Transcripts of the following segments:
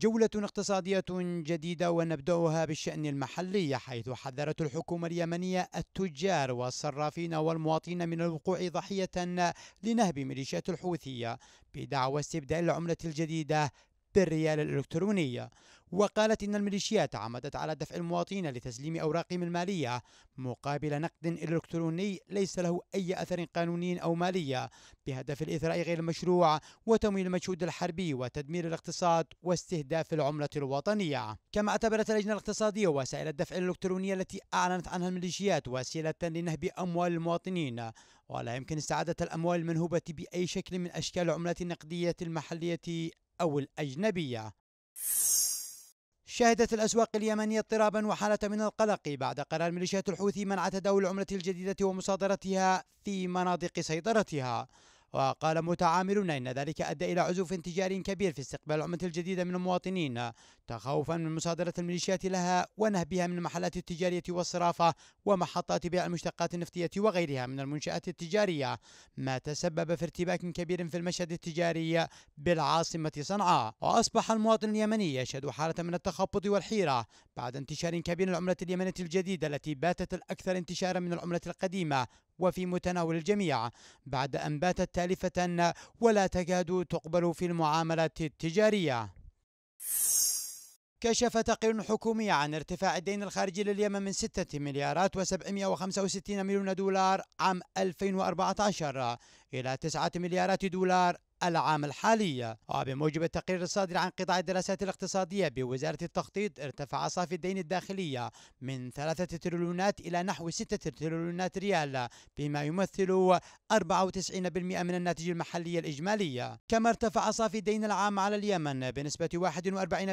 جولة اقتصادية جديدة ونبدأها بالشأن المحلي حيث حذرت الحكومة اليمنية التجار والصرافين والمواطنين من الوقوع ضحية لنهب ميليشيات الحوثية بدعوى استبدال العملة الجديدة بالريال الإلكتروني وقالت إن الميليشيات عمدت على دفع المواطنين لتسليم أوراقهم المالية مقابل نقد إلكتروني ليس له أي أثر قانوني أو مالي بهدف الإثراء غير المشروع وتمويل المجهود الحربي وتدمير الاقتصاد واستهداف العملة الوطنية كما اعتبرت اللجنة الاقتصادية وسائل الدفع الإلكترونية التي أعلنت عنها الميليشيات وسيلة لنهب أموال المواطنين ولا يمكن استعادة الأموال المنهوبة بأي شكل من أشكال العملات النقدية المحلية أو الأجنبية شهدت الأسواق اليمنية اضطرابا وحالة من القلق بعد قرار ميليشيات الحوثي منع تداول العملة الجديدة ومصادرتها في مناطق سيطرتها وقال متعاملون إن ذلك أدى إلى عزوف تجاري كبير في استقبال العملة الجديدة من المواطنين تخوفا من مصادرة الميليشيات لها ونهبها من المحلات التجارية والصرافة ومحطات بيع المشتقات النفطية وغيرها من المنشآت التجارية ما تسبب في ارتباك كبير في المشهد التجاري بالعاصمة صنعاء وأصبح المواطن اليمني يشهد حالة من التخبط والحيرة بعد انتشار كبير العملة اليمنية الجديدة التي باتت الأكثر انتشارا من العملة القديمة وفي متناول الجميع بعد أن باتت تالفة ولا تكاد تقبل في المعاملات التجارية كشف تقرير حكومي عن ارتفاع الدين الخارجي لليمن من 6 مليارات و765 مليون دولار عام 2014 إلى 9 مليارات دولار العام الحالية وبموجب التقرير الصادر عن قطاع الدراسات الاقتصادية بوزارة التخطيط ارتفع صافي الدين الداخلية من ثلاثة تريليونات إلى نحو ستة تريليونات ريال بما يمثل 94% من الناتج المحلي الإجمالي كما ارتفع صافي الدين العام على اليمن بنسبة 41%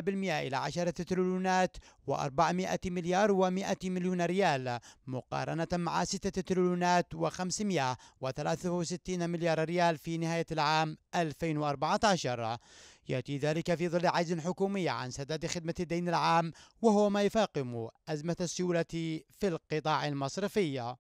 إلى 10 تريليونات و400 مليار و100 مليون ريال مقارنة مع 6 تريليونات و563 مليار ريال في نهاية العام 2014 يأتي ذلك في ظل عجز حكومي عن سداد خدمة الدين العام وهو ما يفاقم أزمة السيولة في القطاع المصرفي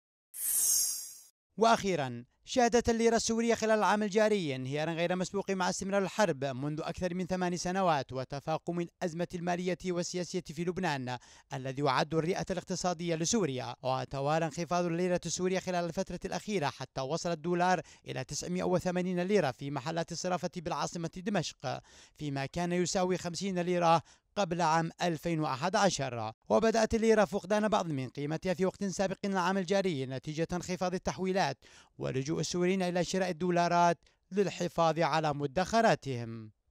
وأخيرا شهدت الليرة السورية خلال العام الجاري انهيارا غير مسبوق مع استمرار الحرب منذ أكثر من ثمان سنوات وتفاقم الأزمة المالية والسياسية في لبنان الذي يعد الرئة الاقتصادية لسوريا وتوالى انخفاض الليرة السورية خلال الفترة الأخيرة حتى وصل الدولار إلى 980 ليرة في محلات الصرافة بالعاصمة دمشق فيما كان يساوي 50 ليرة قبل عام 2011 وبدأت الليرة فقدان بعض من قيمتها في وقت سابق العام الجاري نتيجة انخفاض التحويلات ولجوء السوريين إلى شراء الدولارات للحفاظ على مدخراتهم